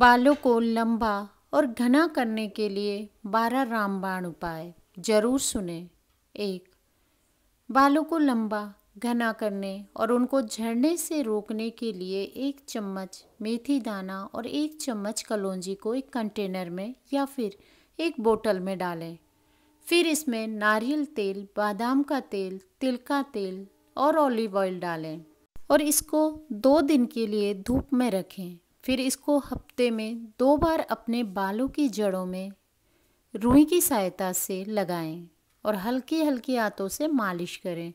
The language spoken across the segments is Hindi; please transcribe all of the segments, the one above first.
बालों को लंबा और घना करने के लिए बारह रामबाण उपाय जरूर सुने एक बालों को लंबा घना करने और उनको झड़ने से रोकने के लिए एक चम्मच मेथी दाना और एक चम्मच कलौंजी को एक कंटेनर में या फिर एक बोतल में डालें फिर इसमें नारियल तेल बादाम का तेल तिल का तेल और ऑलिव ऑयल डालें और इसको दो दिन के लिए धूप में रखें फिर इसको हफ्ते में दो बार अपने बालों की जड़ों में रुई की सहायता से लगाएं और हल्की हल्की हाथों से मालिश करें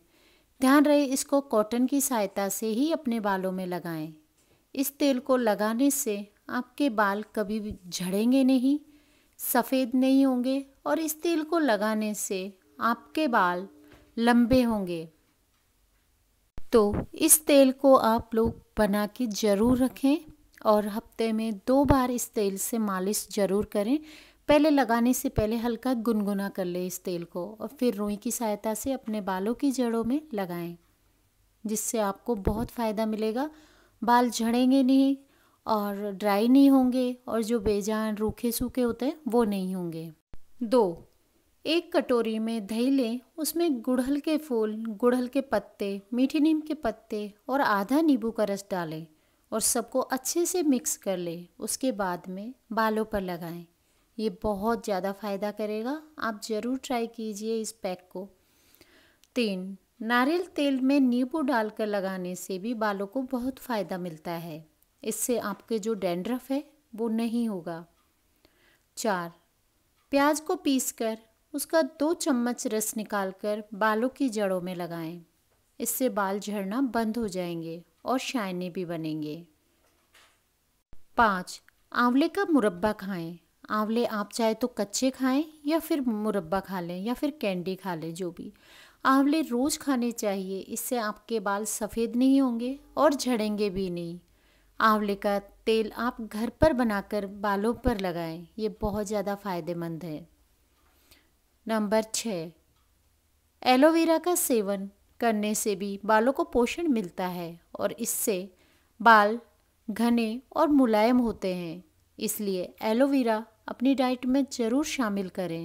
ध्यान रहे इसको कॉटन की सहायता से ही अपने बालों में लगाएं इस तेल को लगाने से आपके बाल कभी भी झड़ेंगे नहीं सफ़ेद नहीं होंगे और इस तेल को लगाने से आपके बाल लंबे होंगे तो इस तेल को आप लोग बना के ज़रूर रखें और हफ्ते में दो बार इस तेल से मालिश ज़रूर करें पहले लगाने से पहले हल्का गुनगुना कर लें इस तेल को और फिर रुई की सहायता से अपने बालों की जड़ों में लगाएं जिससे आपको बहुत फ़ायदा मिलेगा बाल झड़ेंगे नहीं और ड्राई नहीं होंगे और जो बेजान रूखे सूखे होते हैं वो नहीं होंगे दो एक कटोरी में दही लें उसमें गुड़हल के फूल गुड़हल के पत्ते मीठी नीम के पत्ते और आधा नींबू का रस डालें और सबको अच्छे से मिक्स कर लें उसके बाद में बालों पर लगाएं ये बहुत ज़्यादा फ़ायदा करेगा आप ज़रूर ट्राई कीजिए इस पैक को तीन नारियल तेल में नींबू डालकर लगाने से भी बालों को बहुत फ़ायदा मिलता है इससे आपके जो डेंड्रफ है वो नहीं होगा चार प्याज को पीस कर उसका दो चम्मच रस कर बालों की जड़ों में लगाएं इससे बाल झड़ना बंद हो जाएंगे और शाइनी भी बनेंगे पाँच आंवले का मुरब्बा खाएं आंवले आप चाहे तो कच्चे खाएं या फिर मुरब्बा खा लें या फिर कैंडी खा लें जो भी आंवले रोज़ खाने चाहिए इससे आपके बाल सफ़ेद नहीं होंगे और झड़ेंगे भी नहीं आंवले का तेल आप घर पर बनाकर बालों पर लगाएं ये बहुत ज़्यादा फ़ायदेमंद है नंबर छः एलोवेरा का सेवन करने से भी बालों को पोषण मिलता है और इससे बाल घने और मुलायम होते हैं इसलिए एलोवेरा अपनी डाइट में ज़रूर शामिल करें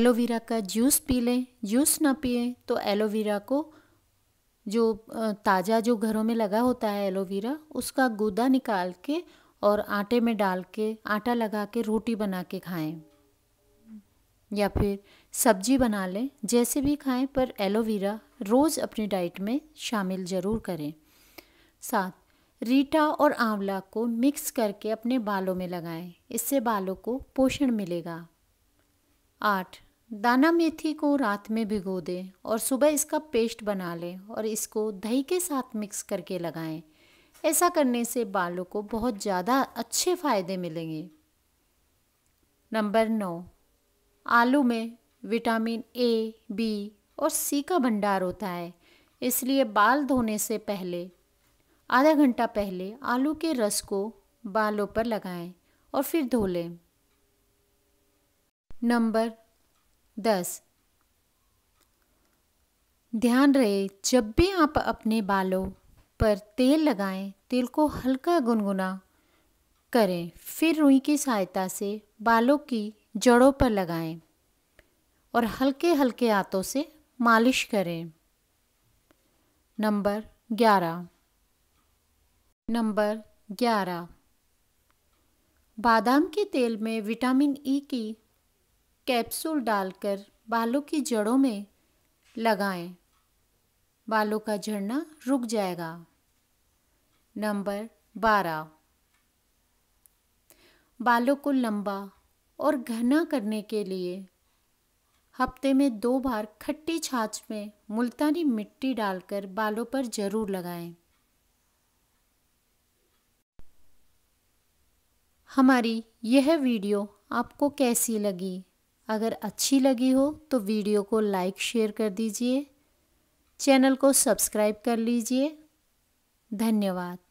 एलोवेरा का जूस पी लें जूस ना पिए तो एलोवेरा को जो ताज़ा जो घरों में लगा होता है एलोवेरा उसका गूदा निकाल के और आटे में डाल के आटा लगा के रोटी बना के खाएं या फिर सब्जी बना लें जैसे भी खाएं पर एलोवेरा रोज़ अपनी डाइट में शामिल ज़रूर करें सात रीटा और आंवला को मिक्स करके अपने बालों में लगाएं इससे बालों को पोषण मिलेगा आठ दाना मेथी को रात में भिगो दें और सुबह इसका पेस्ट बना लें और इसको दही के साथ मिक्स करके लगाएं ऐसा करने से बालों को बहुत ज़्यादा अच्छे फायदे मिलेंगे नंबर नौ आलू में विटामिन ए बी और सी का भंडार होता है इसलिए बाल धोने से पहले आधा घंटा पहले आलू के रस को बालों पर लगाएं और फिर धो लें नंबर दस ध्यान रहे जब भी आप अपने बालों पर तेल लगाएं तेल को हल्का गुनगुना करें फिर रुई की सहायता से बालों की जड़ों पर लगाएं और हल्के हल्के हाथों से मालिश करें नंबर ग्यारह नंबर ग्यारह बादाम के तेल में विटामिन ई e की कैप्सूल डालकर बालों की जड़ों में लगाएं। बालों का झड़ना रुक जाएगा नंबर बारह बालों को लंबा और घना करने के लिए हफ्ते में दो बार खट्टी छाछ में मुल्तानी मिट्टी डालकर बालों पर ज़रूर लगाएं। हमारी यह वीडियो आपको कैसी लगी अगर अच्छी लगी हो तो वीडियो को लाइक शेयर कर दीजिए चैनल को सब्सक्राइब कर लीजिए धन्यवाद